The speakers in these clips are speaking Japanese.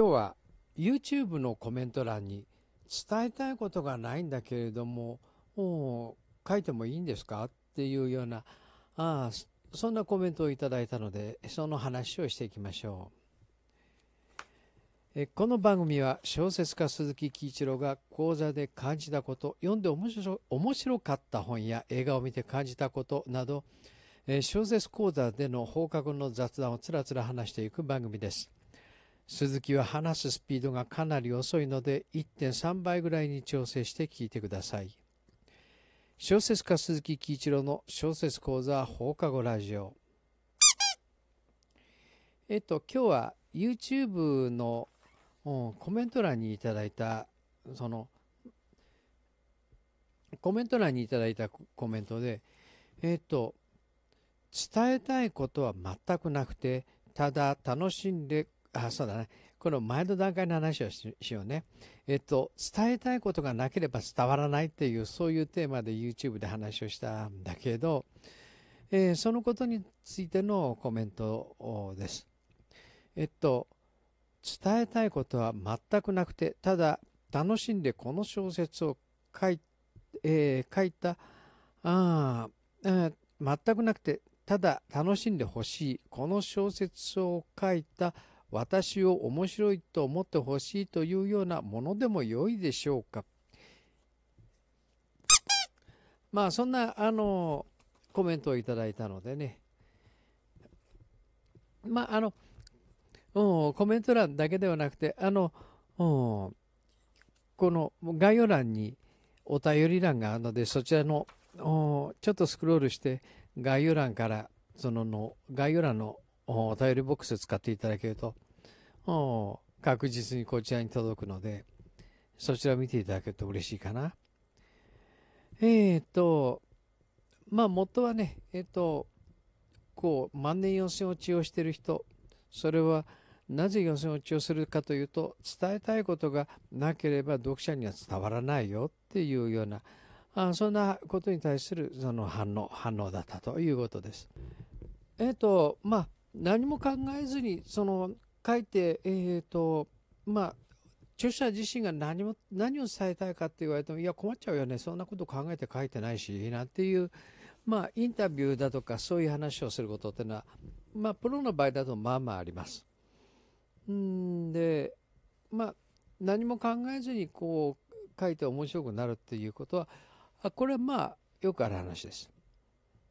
今日は YouTube のコメント欄に伝えたいことがないんだけれどももう書いてもいいんですかっていうようなあそんなコメントをいただいたのでその話をしていきましょうこの番組は小説家鈴木喜一郎が講座で感じたこと読んで面白面白かった本や映画を見て感じたことなど小説講座での放課後の雑談をつらつら話していく番組です鈴木は話すスピードがかなり遅いので1.3倍ぐらいに調整して聞いてください。小説家鈴木喜一郎の小説講座放課後ラジオ。えっと、今日は YouTube の、うん、コメント欄にいただいた、その、コメント欄にいただいたコメントで、えっと、伝えたいことは全くなくて、ただ楽しんであそうだねこの前の段階の話をしようね、えっと、伝えたいことがなければ伝わらないっていうそういうテーマで YouTube で話をしたんだけど、えー、そのことについてのコメントです。えっと伝えたいことは全くなくてただ楽しんでこの小説を書い,、えー、書いたああ全くなくてただ楽しんでほしいこの小説を書いた私を面白いと思ってほしいというようなものでも良いでしょうか。まあそんなあのコメントをいただいたのでねまああの、うん、コメント欄だけではなくてあの、この概要欄にお便り欄があるのでそちらの、ちょっとスクロールして概要欄からそのの概要欄のお便りボックス使っていただけると、確実にこちらに届くので、そちらを見ていただけると嬉しいかな。えっ、ー、と、まあ、元はね、えっ、ー、と、こう、万年四千落ちをしてる人、それは、なぜ予選落ちをするかというと、伝えたいことがなければ読者には伝わらないよっていうような、あそんなことに対するその反応、反応だったということです。えっ、ー、と、まあ、何も考えずにその書いて、えーとまあ、著者自身が何も何を伝えたいかって言われてもいや困っちゃうよねそんなこと考えて書いてないしなんていう、まあ、インタビューだとかそういう話をすることっていうのは、まあ、プロの場合だとまあまああります。うんでまあ何も考えずにこう書いて面白くなるっていうことはあこれはまあよくある話です。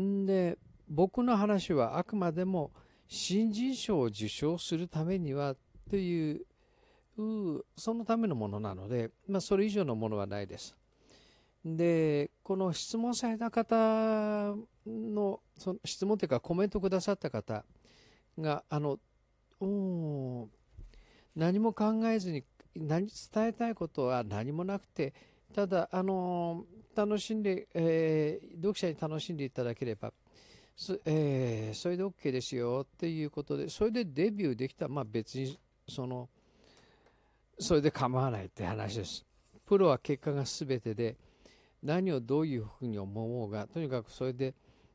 んで僕の話はあくまでも新人賞を受賞するためにはというそのためのものなので、まあ、それ以上のものはないです。でこの質問された方のその質問というかコメントくださった方があの何も考えずに何伝えたいことは何もなくてただあの楽しんで、えー、読者に楽しんでいただければそ,、えー、それで OK ですよっていうことでそれでデビューできたら、まあ、別にそのそれで構わないって話ですプロは結果が全てで何をどういうふうに思おうがとにかくそれで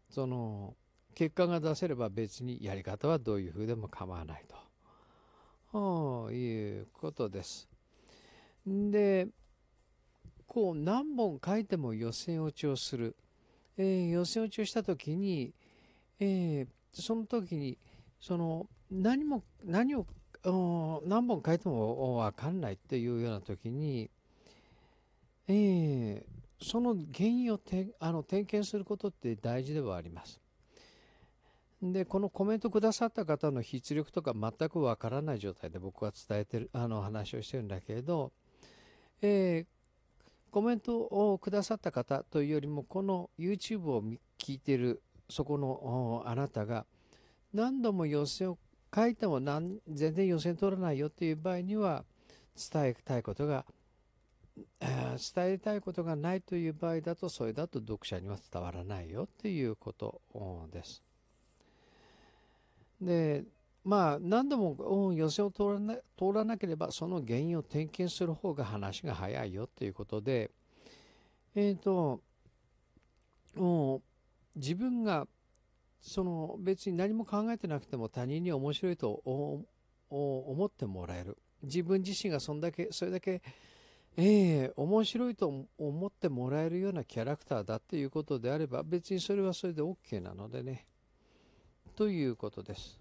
その結果が出せれば別にやり方はどういうふうでも構わないということです。でこう何本書いても予選落ちをする、えー、予選落ちをした時にえー、その時にその何も何を何本書いても分かんないっていうような時に、えー、その原因をてあの点検することって大事ではあります。でこのコメントくださった方の筆力とか全くわからない状態で僕は伝えてるあの話をしてるんだけれど、えー、コメントをくださった方というよりもこの YouTube を聞いてるそこのあなたが何度も寄せを書いても全然予選取らないよっていう場合には伝えたいことが伝えたいことがないという場合だとそれだと読者には伝わらないよっていうことです。でまあ何度も予選を通らな通らなければその原因を点検する方が話が早いよということでえっ、ー、と自分がその別に何も考えてなくても他人に面白いと思ってもらえる自分自身がそんだけそれだけええー、面白いと思ってもらえるようなキャラクターだっていうことであれば別にそれはそれで OK なのでねということです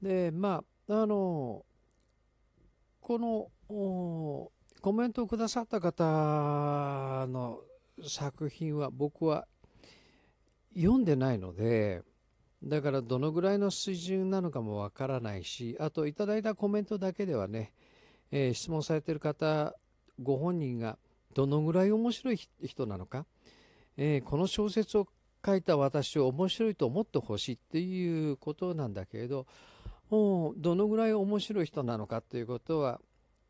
でまああのこのコメントをくださった方の作品は僕は読んでないのでだからどのぐらいの水準なのかもわからないしあといただいたコメントだけではね、えー、質問されてる方ご本人がどのぐらい面白い人なのか、えー、この小説を書いた私を面白いと思ってほしいっていうことなんだけれどもうどのぐらい面白い人なのかということは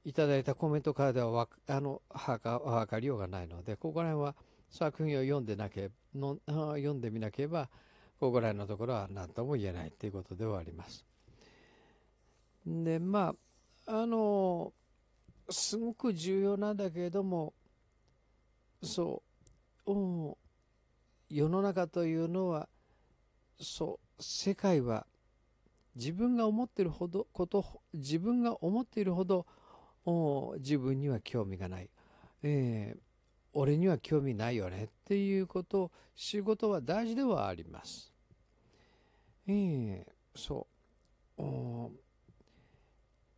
いただいたコメントからではあのはか分かりようがないのでここら辺は作品を読んでなけの読んでみなければここら辺のところは何とも言えないということではあります。でまああのすごく重要なんだけれどもそう世の中というのはそう世界は自分が思っているほどこと自分が思っているほど自分には興味がない、えー、俺には興味ないよねっていうこと仕事は大事ではあります。えー、そう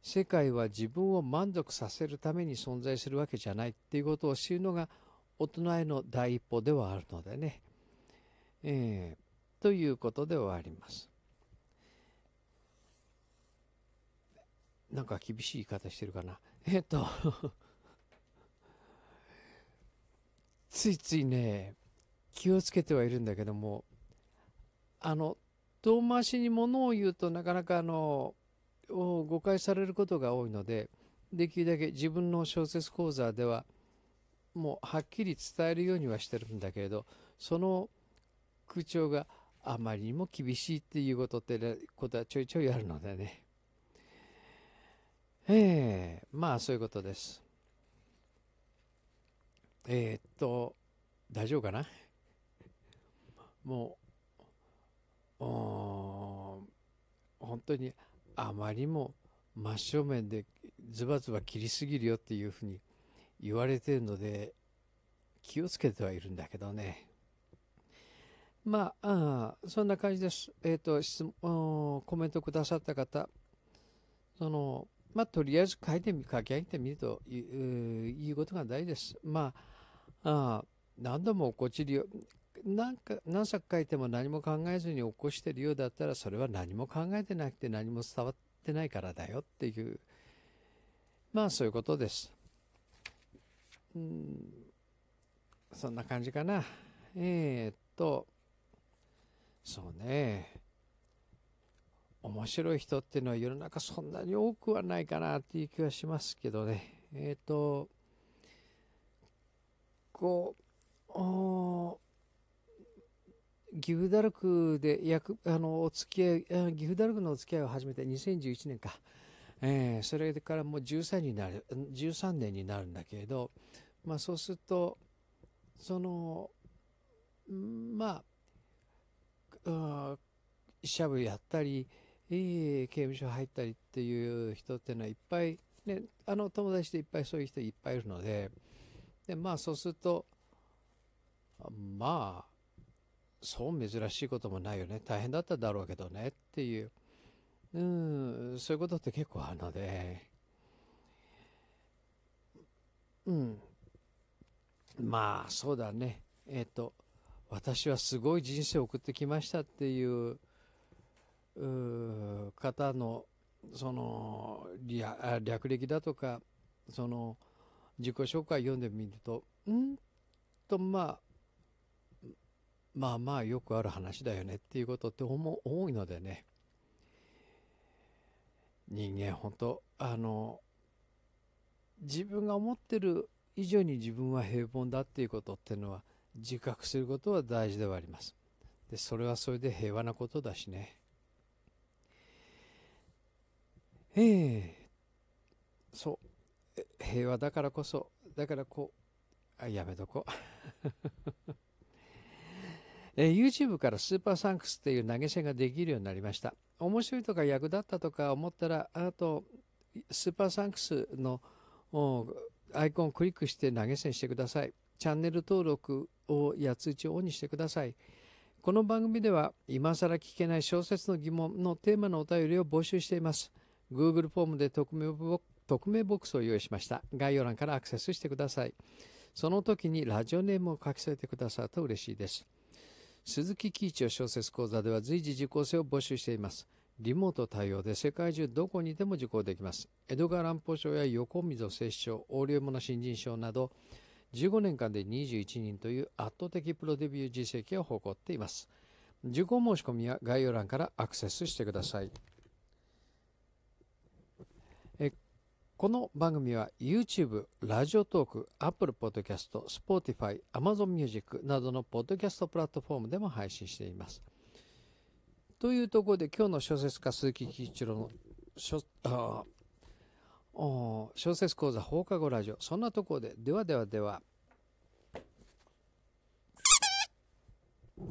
世界は自分を満足させるために存在するわけじゃないっていうことを知るのが大人への第一歩ではあるのでね。えー、ということではあります。なんか厳しい言い方してるかな。えっとついついね、気をつけてはいるんだけども、あの、遠回しにものを言うとなかなかあの、誤解されることが多いので、できるだけ自分の小説講座では、もうはっきり伝えるようにはしてるんだけれど、その空調があまりにも厳しいっていうことって、ことはちょいちょいあるのでね。ええまあそういうことです。えー、っと、大丈夫かなもう、本当にあまりも真正面でズバズバ切りすぎるよっていうふうに言われてるので気をつけてはいるんだけどね。まあ、あそんな感じです。えっ、と、質問、コメントくださった方、その、まあ、とりあえず書いてみ書き上げてみるということが大事です。まあ、あ何度も起こちるよ何か何作書いても何も考えずに起こしてるようだったらそれは何も考えてなくて何も伝わってないからだよっていうまあそういうことです。うんそんな感じかな。えー、っとそうね。面白い人っていうのは世の中そんなに多くはないかなっていう気はしますけどね。えっ、ー、と、こう、ギフダルクで役あのお付き合い、ギフダルクのお付き合いを始めて2011年か、えー、それからもう13になる13年になるんだけれど、まあ、そうすると、その、まあ、しゃぶやったり、いい刑務所入ったりっていう人っていうのはいっぱい、ね、あの友達でいっぱいそういう人いっぱいいるのででまあそうするとまあそう珍しいこともないよね大変だっただろうけどねっていううんそういうことって結構あるのでうんまあそうだねえっ、ー、と私はすごい人生を送ってきましたっていう方のその略歴だとかその自己紹介読んでみるとうんとまあまあまあよくある話だよねっていうことって多いのでね人間本当あの自分が思ってる以上に自分は平凡だっていうことっていうのは自覚することは大事ではあります。でそれはそれで平和なことだしね。えー、そう平和だからこそだからこうあやめとこ えー、YouTube からスーパーサンクスっていう投げ銭ができるようになりました面白いとか役立ったとか思ったらあとスーパーサンクスのアイコンをクリックして投げ銭してくださいチャンネル登録をや通知をオンにしてくださいこの番組では今更聞けない小説の疑問のテーマのお便りを募集しています Google フォームで匿名ボックスを用意しました。概要欄からアクセスしてください。その時にラジオネームを書き添えてくださると嬉しいです。鈴木喜一を小説講座では随時受講生を募集しています。リモート対応で世界中どこにでも受講できます。江戸川乱歩賞や横溝摂賞、横領物新人賞など、15年間で21人という圧倒的プロデビュー実績を誇っています。受講申し込みは概要欄からアクセスしてください。この番組は YouTube、ラジオトーク、Apple Podcast、Spotify、Amazon Music などのポッドキャストプラットフォームでも配信しています。というところで今日の小説家鈴木喜一郎の小小説講座放課後ラジオそんなところでではではでは。